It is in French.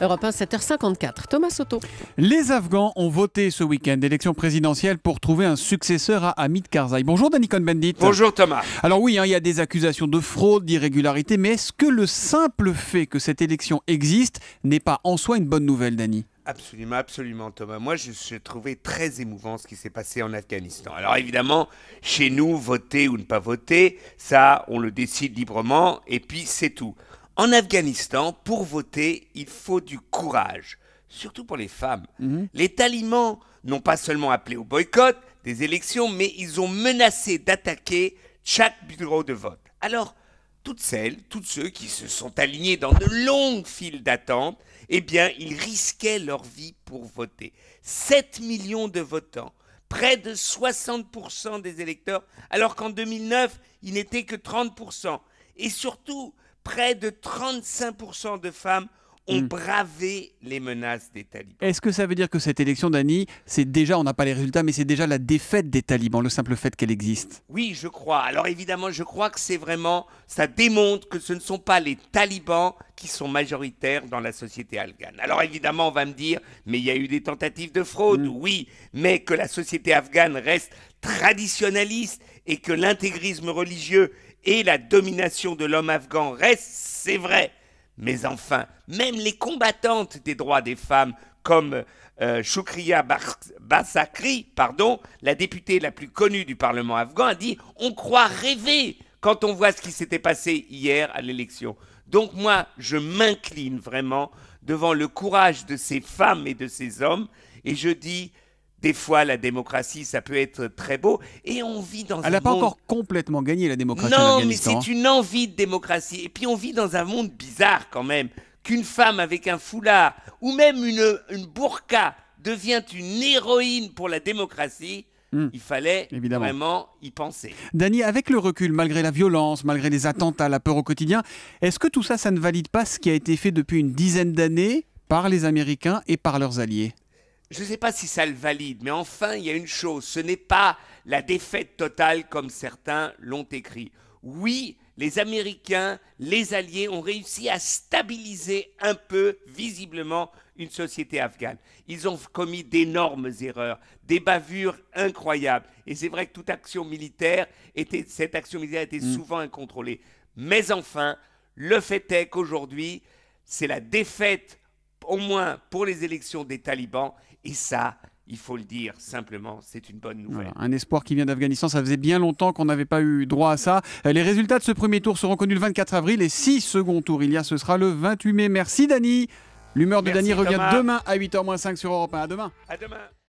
Europe 1, 7h54. Thomas Soto. Les Afghans ont voté ce week-end, élection présidentielle, pour trouver un successeur à Hamid Karzai. Bonjour Danny Cohn-Bendit. Bonjour Thomas. Alors oui, hein, il y a des accusations de fraude, d'irrégularité, mais est-ce que le simple fait que cette élection existe n'est pas en soi une bonne nouvelle, Danny Absolument, absolument, Thomas. Moi, je, je, trouvais très émouvant ce qui s'est passé en Afghanistan. Alors, évidemment, chez nous, voter ou ne pas voter, ça, on le décide librement, et puis c'est tout. En Afghanistan, pour voter, il faut du courage, surtout pour les femmes. Mhm. Les talibans n'ont pas seulement appelé au boycott des élections, mais ils ont menacé d'attaquer chaque bureau de vote. Alors, toutes celles, tous ceux qui se sont alignés dans de longues files d'attente, eh bien, ils risquaient leur vie pour voter. 7 millions de votants, près de 60% des électeurs, alors qu'en 2009, il n'était que 30%. Et surtout, près de 35% de femmes ont hmm. bravé les menaces des talibans. Est-ce que ça veut dire que cette élection d'Annie, c'est déjà, on n'a pas les résultats, mais c'est déjà la défaite des talibans, le simple fait qu'elle existe Oui, je crois. Alors évidemment, je crois que c'est vraiment, ça démontre que ce ne sont pas les talibans qui sont majoritaires dans la société afghane. Alors évidemment, on va me dire, mais il y a eu des tentatives de fraude, hmm. oui, mais que la société afghane reste traditionnaliste et que l'intégrisme religieux et la domination de l'homme afghan reste, c'est vrai. Mais enfin, même les combattantes des droits des femmes, comme euh, Shukriya Basakri, pardon, la députée la plus connue du Parlement afghan, a dit On croit rêver quand on voit ce qui s'était passé hier à l'élection. Donc moi, je m'incline vraiment devant le courage de ces femmes et de ces hommes, et je dis des fois, la démocratie, ça peut être très beau. Et on vit dans Elle un monde. Elle n'a pas encore complètement gagné la démocratie. Non, mais c'est une envie de démocratie. Et puis, on vit dans un monde bizarre quand même. Qu'une femme avec un foulard ou même une, burqa devient une héroïne pour la démocratie. Hmm. Il fallait vraiment y penser. Dany, avec le recul, malgré la violence, malgré les attentats, la peur au quotidien, est-ce que tout ça, ça ne valide pas ce qui a été fait depuis une dizaine d'années par les Américains et par leurs alliés je ne sais pas si ça le valide, mais enfin, il y a une chose, ce n'est pas la défaite totale comme certains l'ont écrit. Oui, les Américains, les Alliés ont réussi à stabiliser un peu, visiblement, une société afghane. Ils ont commis d'énormes erreurs, des bavures incroyables. Et c'est vrai que toute action militaire était, cette action militaire était mm. souvent incontrôlée. Mais enfin, le fait est qu'aujourd'hui, c'est la défaite au moins pour les élections des talibans. Et ça, il faut le dire simplement, c'est une bonne nouvelle. un espoir qui vient d'Afghanistan, ça faisait bien longtemps qu'on n'avait pas eu droit à ça. Euh, les résultats de ce premier tour seront connus le 24 avril et si second tour il y a, ce sera le 28 mai. Merci Dani. L'humeur de Dani revient demain à 8h-5 sur Europe 1. À demain. À demain.